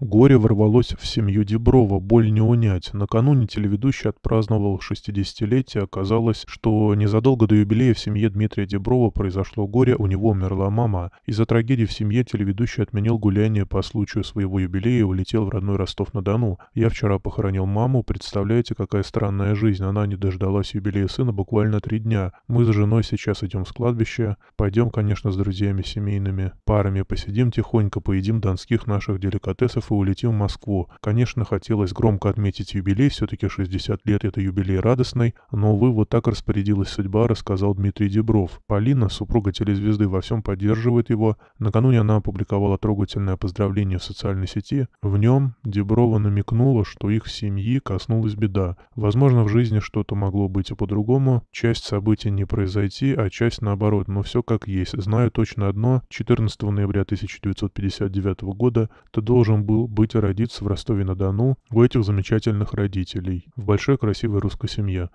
Горе ворвалось в семью Деброва, боль не унять. Накануне телеведущий отпраздновал 60-летие. Оказалось, что незадолго до юбилея в семье Дмитрия Деброва произошло горе, у него умерла мама. Из-за трагедии в семье телеведущий отменил гуляние по случаю своего юбилея и улетел в родной Ростов-на-Дону. Я вчера похоронил маму, представляете, какая странная жизнь. Она не дождалась юбилея сына буквально три дня. Мы с женой сейчас идем с кладбище. Пойдем, конечно, с друзьями семейными. Парами посидим тихонько, поедим донских наших деликатесов Львов и улетим в Москву. Конечно, хотелось громко отметить юбилей, все-таки 60 лет — это юбилей радостный, но, увы, вот так распорядилась судьба, рассказал Дмитрий Дебров. Полина, супруга телезвезды, во всем поддерживает его. Накануне она опубликовала трогательное поздравление в социальной сети. В нем Деброва намекнула, что их семьи коснулась беда. Возможно, в жизни что-то могло быть и по-другому, часть событий не произойти, а часть наоборот, но все как есть. Знаю точно одно, 14 ноября 1959 года ты должен был был быть и родиться в Ростове-на-Дону у этих замечательных родителей, в большой красивой русской семье.